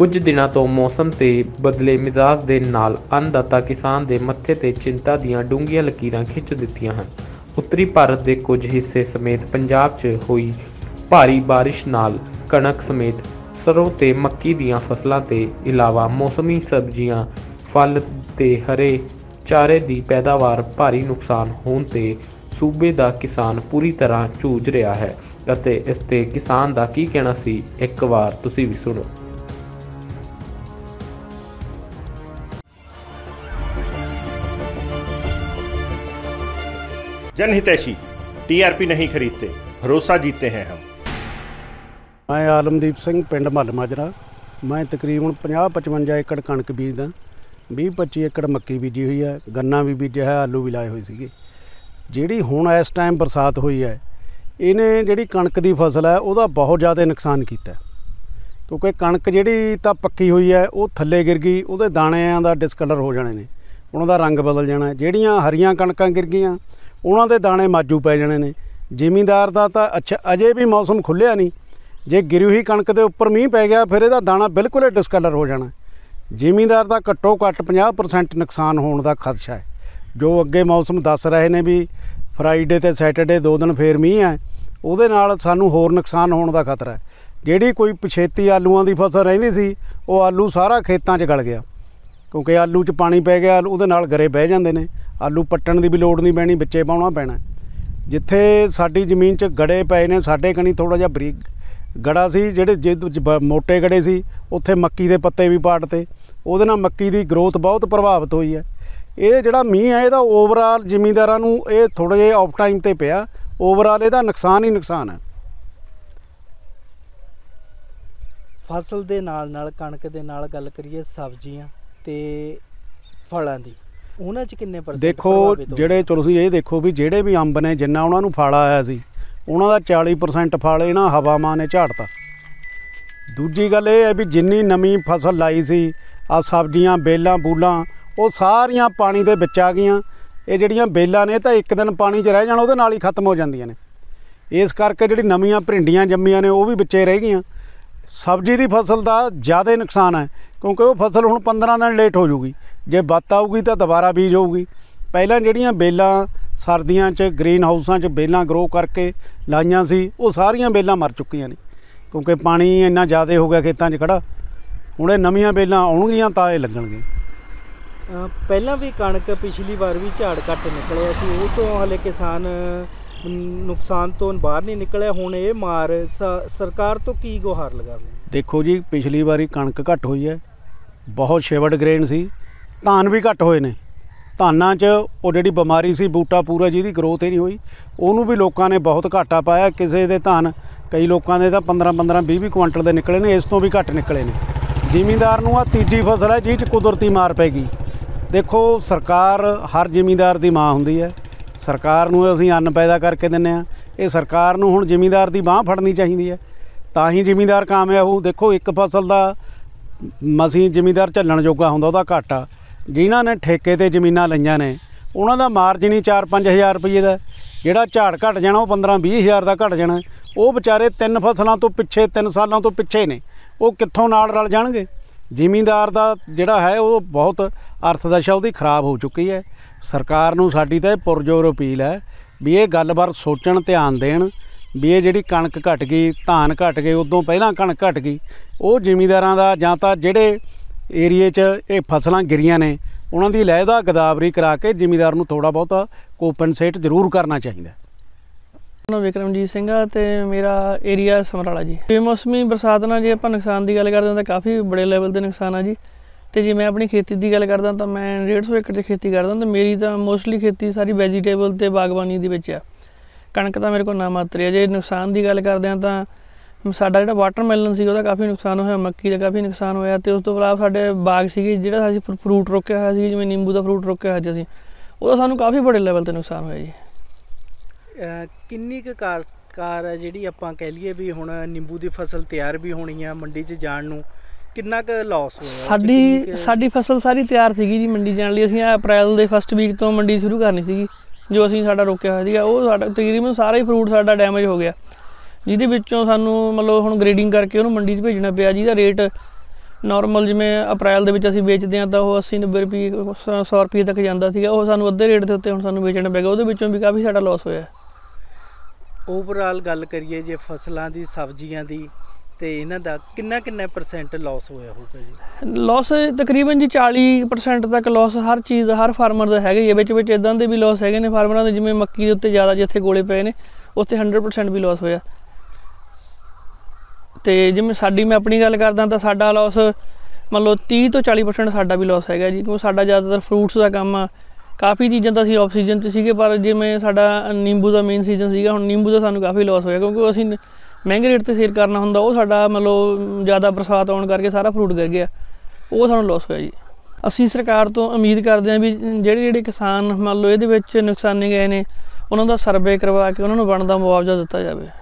ਕੁਝ ਦਿਨਾਂ ਤੋਂ ਮੌਸਮ ਤੇ ਬਦਲੇ ਮਿਜ਼ਾਜ ਦੇ ਨਾਲ ਅੰਨਦਾਤਾ ਕਿਸਾਨ ਦੇ ਮੱਥੇ ਤੇ ਚਿੰਤਾ ਦੀਆਂ ਡੂੰਘੀਆਂ ਲਕੀਰਾਂ ਖਿੱਚ ਦਿੱਤੀਆਂ ਹਨ ਉੱਤਰੀ ਭਾਰਤ ਦੇ ਕੁਝ ਹਿੱਸੇ ਸਮੇਤ ਪੰਜਾਬ 'ਚ ਹੋਈ ਭਾਰੀ بارش ਨਾਲ ਕਣਕ ਸਮੇਤ ਸਰੋਂ ਤੇ ਮੱਕੀ ਦੀਆਂ ਫਸਲਾਂ ਤੇ ਇਲਾਵਾ ਮੌਸਮੀ ਸਬਜ਼ੀਆਂ ਫਲ ਤੇ ਹਰੇ ਚਾਰੇ ਦੀ ਪੈਦਾਵਾਰ ਭਾਰੀ ਨੁਕਸਾਨ ਹੋਣ ਤੇ ਸੂਬੇ ਦਾ ਕਿਸਾਨ ਪੂਰੀ ਤਰ੍ਹਾਂ ਝੂਝ ਰਿਹਾ ਹੈ ਅਤੇ ਇਸ ਤੇ ਕਿਸਾਨ ਦਾ ਕੀ ਕਹਿਣਾ ਸੀ ਇੱਕ ਵਾਰ ਤੁਸੀਂ ਵੀ ਸੁਣੋ जनहितैषी टीआरपी नहीं खरीदते भरोसा जीते हैं हम ਮੈਂ ਆਲਮਦੀਪ ਸਿੰਘ ਪਿੰਡ ਮੱਲ ਮਾਜਰਾ ਮੈਂ ਤਕਰੀਬਨ 50 55 ਏਕੜ ਕਣਕ ਬੀਜਦਾ 20 25 ਏਕੜ ਮੱਕੀ ਬੀਜੀ ਹੋਈ ਹੈ ਗੰਨਾ ਵੀ ਬੀਜਿਆ ਹੈ ਆਲੂ ਵੀ ਲਾਏ ਹੋਏ ਸੀਗੇ ਜਿਹੜੀ ਹੁਣ ਇਸ ਟਾਈਮ ਬਰਸਾਤ ਹੋਈ ਹੈ ਇਹਨੇ ਜਿਹੜੀ ਕਣਕ ਦੀ ਫਸਲ ਹੈ ਉਹਦਾ ਬਹੁਤ ਜ਼ਿਆਦਾ ਨੁਕਸਾਨ ਕੀਤਾ ਕਿਉਂਕਿ ਕਣਕ ਜਿਹੜੀ ਤਾਂ ਪੱਕੀ ਹੋਈ ਹੈ ਉਹ ਥੱਲੇ ਗਿਰ ਗਈ ਉਹਦੇ ਦਾਣਿਆਂ ਦਾ ਡਿਸਕਲਰ ਹੋ ਜਾਣੇ ਨੇ ਉਹਨਾਂ ਦਾ ਰੰਗ ਬਦਲ ਜਾਣਾ ਜਿਹੜੀਆਂ ਹਰੀਆਂ ਕਣਕਾਂ ਗਿਰ ਗਈਆਂ ਉਹਨਾਂ ਦੇ ਦਾਣੇ ਮਾਜੂ ਪੈ ਜਾਣੇ ਨੇ ਜ਼ਿਮੀਂਦਾਰ ਦਾ ਤਾਂ ਅੱਛਾ ਅਜੇ ਵੀ ਮੌਸਮ ਖੁੱਲਿਆ ਨਹੀਂ ਜੇ ਗਿਰੀ ਹੋਈ ਕਣਕ ਦੇ ਉੱਪਰ ਮੀਂਹ ਪੈ ਗਿਆ ਫਿਰ ਇਹਦਾ ਦਾਣਾ ਬਿਲਕੁਲ ਹੀ ਡਿਸਕਲਰ ਹੋ ਜਾਣਾ ਜ਼ਿਮੀਂਦਾਰ ਦਾ ਘੱਟੋ ਘੱਟ 50% ਨੁਕਸਾਨ ਹੋਣ ਦਾ ਖਦਸ਼ਾ ਹੈ ਜੋ ਅੱਗੇ ਮੌਸਮ ਦੱਸ ਰਹੇ ਨੇ ਵੀ ਫਰਾਈਡੇ ਤੇ ਸੈਟਰਡੇ ਦੋ ਦਿਨ ਫੇਰ ਮੀਂਹ ਹੈ ਉਹਦੇ ਨਾਲ ਸਾਨੂੰ ਹੋਰ ਨੁਕਸਾਨ ਹੋਣ ਦਾ ਖਤਰਾ ਹੈ ਜਿਹੜੀ ਕੋਈ ਪਛੇਤੀ ਆਲੂਆਂ ਦੀ ਫਸਲ ਰਹਿੰਦੀ ਸੀ ਉਹ ਆਲੂ ਸਾਰਾ ਖੇਤਾਂ 'ਚ ਗਲ ਗਿਆ ਕਿਉਂਕਿ ਆਲੂ 'ਚ ਪਾਣੀ ਪੈ ਗਿਆ ਉਹਦੇ ਨਾਲ ਗਰੇ ਬਹਿ ਜਾਂਦੇ ਨੇ ਆਲੂ ਪੱਟਣ ਦੀ ਵੀ ਲੋੜ ਨਹੀਂ ਪੈਣੀ ਵਿੱਚੇ ਪਾਉਣਾ ਪੈਣਾ ਜਿੱਥੇ ਸਾਡੀ ਜ਼ਮੀਨ 'ਚ ਗੜੇ ਪਏ ਨੇ ਸਾਡੇ ਕਣੀ ਥੋੜਾ ਜਿਹਾ ਬਰੀਕ ਗੜਾ ਸੀ ਜਿਹੜੇ ਜਿਹਦੇ ਮੋٹے ਗੜੇ ਸੀ ਉੱਥੇ ਮੱਕੀ ਦੇ ਪੱਤੇ ਵੀ ਪਾੜਤੇ ਉਹਦੇ ਨਾਲ ਮੱਕੀ ਦੀ ਗਰੋਥ ਬਹੁਤ ਪ੍ਰਭਾਵਿਤ ਹੋਈ ਹੈ ਇਹ ਜਿਹੜਾ ਮੀਂਹ ਹੈ ਇਹਦਾ ਓਵਰਆਲ ਜ਼ਿਮੀਂਦਾਰਾਂ ਨੂੰ ਇਹ ਥੋੜੇ ਜਿਹਾ ਆਫ ਟਾਈਮ ਤੇ ਪਿਆ ਓਵਰਆਲ ਇਹਦਾ ਨੁਕਸਾਨ ਹੀ ਨੁਕਸਾਨ ਹੈ ਫਸਲ ਦੇ ਨਾਲ ਨਾਲ ਕਣਕ ਦੇ ਨਾਲ ਗੱਲ ਕਰੀਏ ਸਬਜ਼ੀਆਂ ਤੇ ਫਲਾਂ ਦੀ ਉਹਨਾਂ 'ਚ ਕਿੰਨੇ ਪਰਸੈਂਟ ਦੇਖੋ ਜਿਹੜੇ ਚਲੋ ਤੁਸੀਂ ਇਹ ਦੇਖੋ ਵੀ ਜਿਹੜੇ ਵੀ ਅੰਬ ਨੇ ਜਿੰਨਾ ਉਹਨਾਂ ਨੂੰ ਫਲ ਆਇਆ ਸੀ ਉਹਨਾਂ ਦਾ 40% ਫਲ ਇਹਨਾਂ ਮਾਂ ਨੇ ਝਾੜਤਾ ਦੂਜੀ ਗੱਲ ਇਹ ਹੈ ਵੀ ਜਿੰਨੀ ਨਵੀਂ ਫਸਲ ਲਾਈ ਸੀ ਆ ਸਬਜ਼ੀਆਂ ਬੇਲਾਂ ਬੂਲਾਂ ਉਹ ਸਾਰੀਆਂ ਪਾਣੀ ਦੇ ਵਿੱਚ ਆ ਗਈਆਂ ਇਹ ਜਿਹੜੀਆਂ ਬੇਲਾਂ ਨੇ ਤਾਂ ਇੱਕ ਦਿਨ ਪਾਣੀ 'ਚ ਰਹਿ ਜਾਣ ਉਹਦੇ ਨਾਲ ਹੀ ਖਤਮ ਹੋ ਜਾਂਦੀਆਂ ਨੇ ਇਸ ਕਰਕੇ ਜਿਹੜੀ ਨਵੀਆਂ ਭਿੰਡੀਆਂ ਜੰਮੀਆਂ ਨੇ ਉਹ ਵੀ ਵਿੱਚੇ ਰਹਿ ਗਈਆਂ ਸਬਜ਼ੀ ਦੀ ਫਸਲ ਦਾ ਜ਼ਿਆਦਾ ਨੁਕਸਾਨ ਹੈ ਕਿਉਂਕਿ ਉਹ ਫਸਲ ਹੁਣ 15 ਦਿਨ ਲੇਟ ਹੋ ਜੂਗੀ ਜੇ ਬੱਤ ਆਊਗੀ ਤਾਂ ਦੁਬਾਰਾ ਬੀਜ ਹੋਊਗੀ ਪਹਿਲਾਂ ਜਿਹੜੀਆਂ ਬੇਲਾਂ ਸਰਦੀਆਂ 'ਚ ਗ੍ਰੀਨ ਹਾਊਸਾਂ 'ਚ ਬੇਲਾਂ ਗਰੋ ਕਰਕੇ ਲਾਈਆਂ ਸੀ ਉਹ ਸਾਰੀਆਂ ਬੇਲਾਂ ਮਰ ਚੁੱਕੀਆਂ ਨੇ ਕਿਉਂਕਿ ਪਾਣੀ ਇੰਨਾ ਜ਼ਿਆਦਾ ਹੋ ਗਿਆ ਖੇਤਾਂ 'ਚ ਖੜਾ ਹੁਣ ਇਹ ਨਵੀਆਂ ਬੇਲਾਂ ਆਉਣਗੀਆਂ ਤਾਂ ਇਹ ਲੱਗਣਗੇ ਪਹਿਲਾਂ ਵੀ ਕਣਕ ਪਿਛਲੀ ਵਾਰ ਵੀ ਝਾੜ ਘੱਟ ਨਿਕਲਿਆ ਸੀ ਉਹ ਤੋਂ ਹਲੇ ਕਿਸਾਨ ਨੁਕਸਾਨ ਤੋਂ ਬਾਹਰ ਨਹੀਂ ਨਿਕਲਿਆ ਹੁਣ ਇਹ ਮਾਰ ਸਰਕਾਰ ਤੋਂ ਕੀ ਗੁਹਾਰ ਲਗਾਵੇ ਦੇਖੋ ਜੀ ਪਿਛਲੀ ਵਾਰੀ ਕਣਕ ਘਟ ਹੋਈ ਹੈ ਬਹੁਤ ਸ਼ੇਵਡ ਗ੍ਰੇਨ ਸੀ ਧਾਨ ਵੀ ਘਟ ਹੋਏ ਨੇ ਧਾਨਾਂ 'ਚ ਉਹ ਜਿਹੜੀ ਬਿਮਾਰੀ ਸੀ ਬੂਟਾ ਪੂਰਾ ਜਿਹਦੀ ਗਰੋਥ ਹੀ ਨਹੀਂ ਹੋਈ ਉਹਨੂੰ ਵੀ ਲੋਕਾਂ ਨੇ ਬਹੁਤ ਘਾਟਾ ਪਾਇਆ ਕਿਸੇ ਦੇ ਧਾਨ ਕਈ ਲੋਕਾਂ ਦੇ ਤਾਂ 15 15 20 20 ਕੁਇੰਟਲ ਦੇ ਨਿਕਲੇ ਨੇ ਇਸ ਤੋਂ ਵੀ ਘੱਟ ਨਿਕਲੇ ਨੇ ਜ਼ਿਮੀਂਦਾਰ ਨੂੰ ਆ ਤੀਜੀ ਫਸਲ ਹੈ ਜਿਹ 'ਚ ਕੁਦਰਤੀ ਮਾਰ ਪੈ ਗਈ ਦੇਖੋ ਸਰਕਾਰ ਹਰ ਜ਼ਿਮੀਂਦਾਰ ਦੀ ਮਾਂ ਹੁੰਦੀ ਹੈ ਸਰਕਾਰ ਨੂੰ ਅਸੀਂ ਅੰਨ ਪੈਦਾ ਕਰਕੇ ਦਿੰਨੇ ਆ ਇਹ ਸਰਕਾਰ ਨੂੰ ਹੁਣ ਜ਼ਿਮੀਂਦਾਰ ਦੀ ਬਾਹ ਫੜਨੀ ਚਾਹੀਦੀ ਹੈ ਤਾਂ ਹੀ ਜ਼ਿਮੀਂਦਾਰ ਕਾਮਯਾਬ ਹੋ ਦੇਖੋ ਇੱਕ ਫਸਲ ਦਾ ਮਸੀਂ ਜ਼ਿਮੀਂਦਾਰ ਝੱਲਣ ਜੋਗਾ ਹੁੰਦਾ ਉਹਦਾ ਘਾਟਾ ਜਿਨ੍ਹਾਂ ਨੇ ਠੇਕੇ ਤੇ ਜ਼ਮੀਨਾਂ ਲਈਆਂ ਨੇ ਉਹਨਾਂ ਦਾ ਮਾਰਜਨ ਹੀ 4-5000 ਰੁਪਏ ਦਾ ਜਿਹੜਾ ਝਾੜ ਘਟ ਜਾਣਾ ਉਹ 15-20000 ਦਾ ਘਟ ਜਾਣਾ ਉਹ ਵਿਚਾਰੇ ਤਿੰਨ ਫਸਲਾਂ ਤੋਂ ਪਿੱਛੇ ਤਿੰਨ ਸਾਲਾਂ ਤੋਂ ਪਿੱਛੇ ਨੇ ਉਹ ਕਿੱਥੋਂ ਨਾਲ ਰਲ ਜਾਣਗੇ ਜ਼ਿਮੀਂਦਾਰ ਦਾ ਜਿਹੜਾ ਹੈ ਉਹ ਬਹੁਤ ਅਰਥਦਸ਼ਾ ਉਹਦੀ ਖਰਾਬ ਹੋ ਚੁੱਕੀ ਹੈ ਸਰਕਾਰ ਨੂੰ ਸਾਡੀ ਤਾਂ ਇਹ ਪੁਰਜੋਰ ਅਪੀਲ ਹੈ ਵੀ ਇਹ ਗੱਲਬਾਤ ਸੋਚਣ ਧਿਆਨ ਦੇਣ ਵੀ ਇਹ ਜਿਹੜੀ ਕਣਕ ਘਟ ਗਈ ਧਾਨ ਘਟ ਗਏ ਉਦੋਂ ਪਹਿਲਾਂ ਕਣਕ ਘਟ ਗਈ ਉਹ ਜ਼ਿਮੀਂਦਾਰਾਂ ਦਾ ਜਾਂ ਤਾਂ ਜਿਹੜੇ ਏਰੀਏ 'ਚ ਇਹ ਫਸਲਾਂ ਗਿਰੀਆਂ ਨੇ ਉਹਨਾਂ ਦੀ ਲਹਿਦਾ ਗਦਾਵਰੀ ਕਰਾ ਕੇ ਜ਼ਿਮੀਂਦਾਰ ਨੂੰ ਥੋੜਾ ਬਹੁਤਾ ਕੋਪਨਸੇਟ ਜ਼ਰੂਰ ਕਰਨਾ ਚਾਹੀਦਾ ਨਾਮ ਵਿਕਰਮਜੀਤ ਸਿੰਘ ਆ ਤੇ ਮੇਰਾ ਏਰੀਆ ਸਮਰਾਲਾ ਜੀ ਬੇਮੌਸਮੀ ਬਰਸਾਤ ਨਾਲ ਜੇ ਆਪਾਂ ਨੁਕਸਾਨ ਦੀ ਗੱਲ ਕਰਦੇ ਹਾਂ ਤਾਂ ਕਾਫੀ ਬੜੇ ਲੈਵਲ ਦੇ ਨੁਕਸਾਨ ਆ ਜੀ ਤੇ ਜੇ ਮੈਂ ਆਪਣੀ ਖੇਤੀ ਦੀ ਗੱਲ ਕਰਦਾ ਤਾਂ ਮੈਂ 150 ਏਕੜ ਤੇ ਖੇਤੀ ਕਰਦਾ ਤੇ ਮੇਰੀ ਤਾਂ ਮੋਸਟਲੀ ਖੇਤੀ ਸਾਰੀ ਵੈਜੀਟੇਬਲ ਤੇ ਬਾਗਬਾਨੀ ਦੇ ਵਿੱਚ ਆ ਕਣਕ ਤਾਂ ਮੇਰੇ ਕੋਲ ਨਾ ਮਾਤਰੀ ਹੈ ਜੇ ਨੁਕਸਾਨ ਦੀ ਗੱਲ ਕਰਦੇ ਆ ਤਾਂ ਸਾਡਾ ਜਿਹੜਾ ਵਾਟਰਮੈਲਨ ਸੀ ਉਹਦਾ ਕਾਫੀ ਨੁਕਸਾਨ ਹੋਇਆ ਮੱਕੀ ਦਾ ਕਾਫੀ ਨੁਕਸਾਨ ਹੋਇਆ ਤੇ ਉਸ ਤੋਂ ਬਾਅਦ ਸਾਡੇ ਬਾਗ ਸੀਗੇ ਜਿਹੜਾ ਅਸੀਂ ਫਰੂਟ ਰੋਕਿਆ ਹੋਇਆ ਸੀ ਜਿਵੇਂ ਨਿੰਬੂ ਦਾ ਫਰੂਟ ਰੋਕਿਆ ਹੋਇਆ ਸੀ ਅਸੀਂ ਉਹਦਾ ਸਾਨੂੰ ਕਾਫੀ ਬੜੇ ਲੈਵਲ ਤੇ ਨੁਕਸਾਨ ਹੋਇਆ ਜੀ ਕਿੰਨੀ ਕੁ ਕਾਰ ਕਾਰ ਜਿਹੜੀ ਆਪਾਂ ਕਹਿ ਲਈਏ ਵੀ ਹੁਣ ਨਿੰਬੂ ਦੀ ਫਸਲ ਤਿਆਰ ਵੀ ਹੋਣੀ ਆ ਮੰਡੀ 'ਚ ਜਾਣ ਨੂੰ ਕਿੰਨਾ ਕੁ ਲਾਸ ਹੋਇਆ ਸਾਡੀ ਸਾਡੀ ਫਸਲ ਸਾਰੀ ਤਿਆਰ ਸੀਗੀ ਜੀ ਮੰਡੀ ਜਾਣ ਲਈ ਅਸੀਂ ਅਪ੍ਰੈਲ ਦੇ ਫਸਟ ਵੀਕ ਤੋਂ ਮੰਡੀ ਸ਼ੁਰੂ ਕਰਨੀ ਸੀਗੀ ਜੋ ਅਸੀਂ ਸਾਡਾ ਰੋਕਿਆ ਹੋਇਆ ਸੀਗਾ ਉਹ ਸਾਡਾ ਤਕਰੀਬਨ ਸਾਰਾ ਹੀ ਫਰੂਟ ਸਾਡਾ ਡੈਮੇਜ ਹੋ ਗਿਆ ਜਿਹਦੇ ਵਿੱਚੋਂ ਸਾਨੂੰ ਮਤਲਬ ਹੁਣ ਗ੍ਰੇਡਿੰਗ ਕਰਕੇ ਉਹਨੂੰ ਮੰਡੀ 'ਚ ਭੇਜਣਾ ਪਿਆ ਜਿਹਦਾ ਰੇਟ ਨਾਰਮਲ ਜਿਵੇਂ ਅਪ੍ਰੈਲ ਦੇ ਵਿੱਚ ਅਸੀਂ ਵੇਚਦੇ ਹਾਂ ਤਾਂ ਉਹ 80 90 ਰੁਪਏ 100 ਰੁਪਏ ਤੱਕ ਜਾਂਦਾ ਸੀਗਾ ਉਹ ਸਾਨੂੰ ਅੱਧੇ ਰੇਟ ਦੇ ਉੱਤੇ ਹੁਣ ਸਾਨੂੰ ਵੇਚਣਾ ਪੈਗਾ ਉਹਦੇ ਵਿੱਚੋਂ ਵੀ ਕਾਫੀ ਸਾਡਾ ਲਾਸ ਹੋਇਆ ਓਵਰਆਲ ਗੱਲ ਕਰੀਏ ਜੇ ਫਸਲਾਂ ਦੀ ਸਬਜ਼ੀਆਂ ਦੀ ਤੇ ਇਹਨਾਂ ਦਾ ਕਿੰਨਾ ਕਿੰਨਾ ਪਰਸੈਂਟ ਲਾਸ ਹੋਇਆ ਹੋਊਗਾ ਜੀ ਲਾਸ ਤਕਰੀਬਨ ਜੀ 40% ਤੱਕ ਲਾਸ ਹਰ ਚੀਜ਼ ਹਰ ਫਾਰਮਰ ਦਾ ਹੈਗਾ ਇਹ ਵਿੱਚ ਵਿੱਚ ਇਦਾਂ ਦੇ ਵੀ ਲਾਸ ਹੈਗੇ ਨੇ ਫਾਰਮਰਾਂ ਦੇ ਜਿਵੇਂ ਮੱਕੀ ਦੇ ਉੱਤੇ ਜ਼ਿਆਦਾ ਜਿੱਥੇ ਗੋਲੇ ਪਏ ਨੇ ਉੱਥੇ 100% ਵੀ ਲਾਸ ਹੋਇਆ ਤੇ ਜਿਵੇਂ ਸਾਡੀ ਮੈਂ ਆਪਣੀ ਗੱਲ ਕਰਦਾ ਤਾਂ ਸਾਡਾ ਲਾਸ ਮੰਨ ਲਓ 30 ਤੋਂ 40% ਸਾਡਾ ਵੀ ਲਾਸ ਹੈਗਾ ਜੀ ਕਿਉਂਕਿ ਸਾਡਾ ਜ਼ਿਆਦਾਤਰ ਫਰੂਟਸ ਦਾ ਕੰਮ ਆ ਕਾਫੀ ਚੀਜ਼ਾਂ ਤਾਂ ਸੀ ਆਫ ਸੀਜ਼ਨ ਤੇ ਸੀਗੇ ਪਰ ਜਿਵੇਂ ਸਾਡਾ ਨਿੰਬੂ ਦਾ ਮੇਨ ਸੀਜ਼ਨ ਸੀਗਾ ਹੁਣ ਨਿੰਬੂ ਦਾ ਸਾਨੂੰ ਕਾਫੀ ਲਾਸ ਹੋਇਆ ਕਿਉਂਕਿ ਅਸੀਂ ਮਹਿੰਗੇ ਰੇਟ ਤੇ ਸੇਲ ਕਰਨਾ ਹੁੰਦਾ ਉਹ ਸਾਡਾ ਮਤਲਬ ਜ਼ਿਆਦਾ ਬਰਸਾਤ ਆਉਣ ਕਰਕੇ ਸਾਰਾ ਫਰੂਟ ਗਿਰ ਗਿਆ ਉਹ ਸਾਨੂੰ ਲਾਸ ਹੋਇਆ ਜੀ ਅਸੀਂ ਸਰਕਾਰ ਤੋਂ ਉਮੀਦ ਕਰਦੇ ਆਂ ਵੀ ਜਿਹੜੇ ਜਿਹੜੇ ਕਿਸਾਨ ਮੰਨ ਲਓ ਇਹਦੇ ਵਿੱਚ ਨੁਕਸਾਨੇ ਗਏ ਨੇ ਉਹਨਾਂ ਦਾ ਸਰਵੇ ਕਰਵਾ ਕੇ ਉਹਨਾਂ ਨੂੰ ਬਣਦਾ ਮੁਆਵਜ਼ਾ ਦਿੱਤਾ ਜਾਵੇ